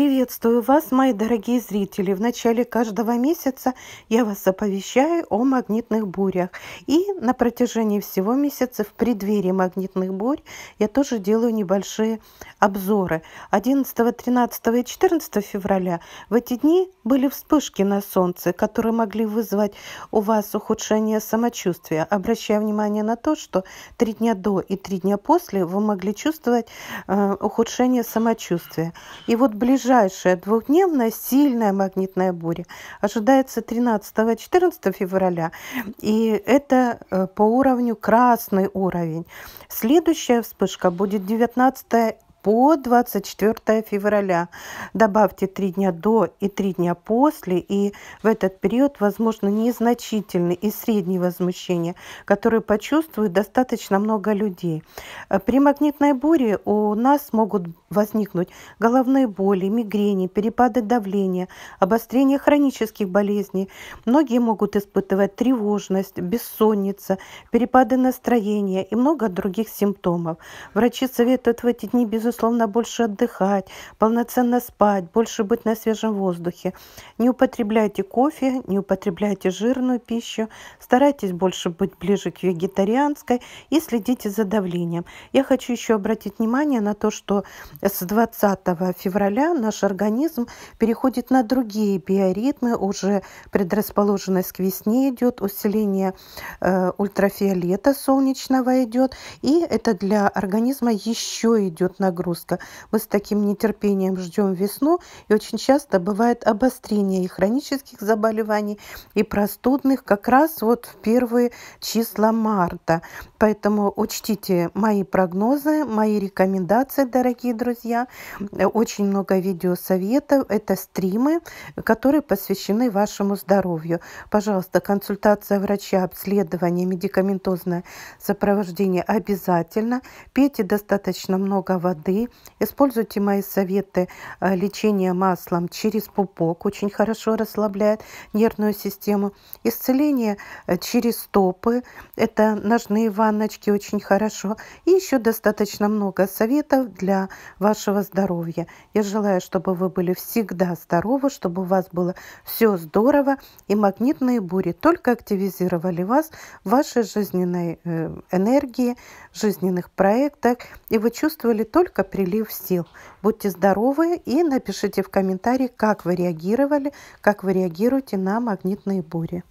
Приветствую вас, мои дорогие зрители! В начале каждого месяца я вас оповещаю о магнитных бурях. И на протяжении всего месяца в преддверии магнитных бурь я тоже делаю небольшие обзоры. 11, 13 и 14 февраля в эти дни были вспышки на солнце, которые могли вызвать у вас ухудшение самочувствия. Обращаю внимание на то, что три дня до и три дня после вы могли чувствовать э, ухудшение самочувствия. И вот ближе ближайшая двухдневная сильная магнитная буря. Ожидается 13-14 февраля, и это э, по уровню красный уровень. Следующая вспышка будет 19 по 24 февраля. Добавьте 3 дня до и 3 дня после, и в этот период возможно незначительные и средние возмущения, которые почувствуют достаточно много людей. Э, при магнитной буре у нас могут возникнуть головные боли, мигрени, перепады давления, обострение хронических болезней. Многие могут испытывать тревожность, бессонница, перепады настроения и много других симптомов. Врачи советуют в эти дни безусловно безусловно, больше отдыхать, полноценно спать, больше быть на свежем воздухе. Не употребляйте кофе, не употребляйте жирную пищу, старайтесь больше быть ближе к вегетарианской и следите за давлением. Я хочу еще обратить внимание на то, что с 20 февраля наш организм переходит на другие биоритмы, уже предрасположенность к весне идет, усиление э, ультрафиолета солнечного идет, и это для организма еще идет нагрузка перегрузка. Мы с таким нетерпением ждем весну, и очень часто бывает обострение и хронических заболеваний, и простудных как раз вот в первые числа марта. Поэтому учтите мои прогнозы, мои рекомендации, дорогие друзья. Очень много видеосоветов. Это стримы, которые посвящены вашему здоровью. Пожалуйста, консультация врача, обследование, медикаментозное сопровождение обязательно. Пейте достаточно много воды воды. Используйте мои советы э, лечения маслом через пупок, очень хорошо расслабляет нервную систему. Исцеление э, через стопы, это ножные ванночки очень хорошо. И еще достаточно много советов для вашего здоровья. Я желаю, чтобы вы были всегда здоровы, чтобы у вас было все здорово и магнитные бури только активизировали вас в вашей жизненной э, энергии, жизненных проектах, и вы чувствовали только книжка «Прилив сил». Будьте здоровы и напишите в комментарии, как вы реагировали, как вы реагируете на магнитные бури.